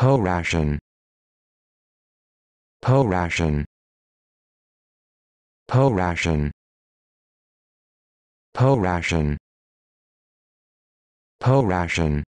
Po ration. Po ration. Po ration. Po ration. Po ration.